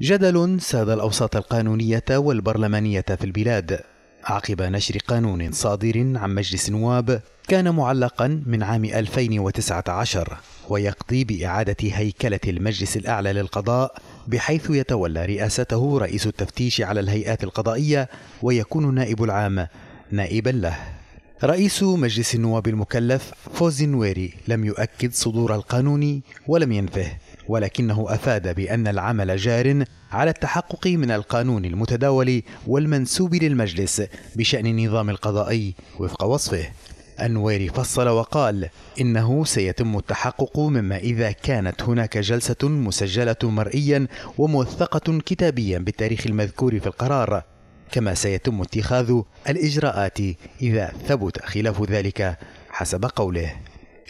جدل ساد الأوساط القانونية والبرلمانية في البلاد عقب نشر قانون صادر عن مجلس النواب كان معلقا من عام 2019 ويقضي بإعادة هيكلة المجلس الأعلى للقضاء بحيث يتولى رئاسته رئيس التفتيش على الهيئات القضائية ويكون نائب العام نائبا له رئيس مجلس النواب المكلف فوزي النويري لم يؤكد صدور القانون ولم ينفه ولكنه افاد بان العمل جار على التحقق من القانون المتداول والمنسوب للمجلس بشان النظام القضائي وفق وصفه النويري فصل وقال انه سيتم التحقق مما اذا كانت هناك جلسه مسجله مرئيا وموثقه كتابيا بالتاريخ المذكور في القرار كما سيتم اتخاذ الإجراءات إذا ثبت خلاف ذلك حسب قوله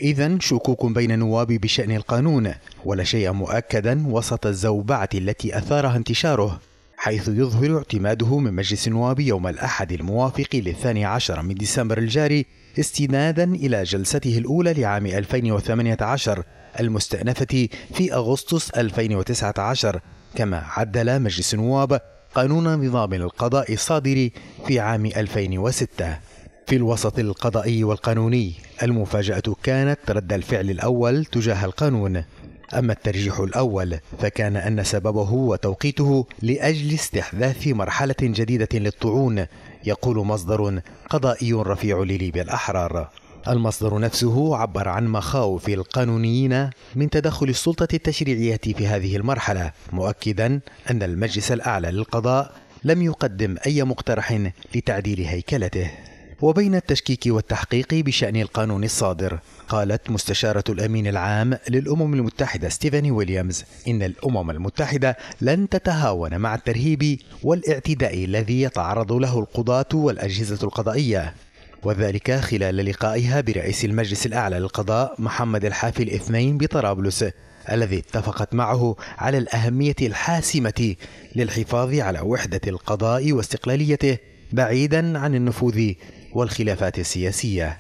إذا شكوك بين النواب بشأن القانون ولا شيء مؤكدا وسط الزوبعة التي أثارها انتشاره حيث يظهر اعتماده من مجلس النواب يوم الأحد الموافق للثاني عشر من ديسمبر الجاري استنادا إلى جلسته الأولى لعام 2018 المستأنفة في أغسطس 2019 كما عدل مجلس النواب قانون نظام القضاء الصادر في عام 2006 في الوسط القضائي والقانوني المفاجأة كانت رد الفعل الأول تجاه القانون أما الترجيح الأول فكان أن سببه وتوقيته لأجل استحداث مرحلة جديدة للطعون يقول مصدر قضائي رفيع لليبيا الأحرار المصدر نفسه عبر عن مخاوف القانونيين من تدخل السلطة التشريعية في هذه المرحلة مؤكدا أن المجلس الأعلى للقضاء لم يقدم أي مقترح لتعديل هيكلته وبين التشكيك والتحقيق بشأن القانون الصادر قالت مستشارة الأمين العام للأمم المتحدة ستيفاني ويليامز إن الأمم المتحدة لن تتهاون مع الترهيب والاعتداء الذي يتعرض له القضاة والأجهزة القضائية وذلك خلال لقائها برئيس المجلس الأعلى للقضاء محمد الحافي الاثنين بطرابلس الذي اتفقت معه على الأهمية الحاسمة للحفاظ على وحدة القضاء واستقلاليته بعيدا عن النفوذ والخلافات السياسية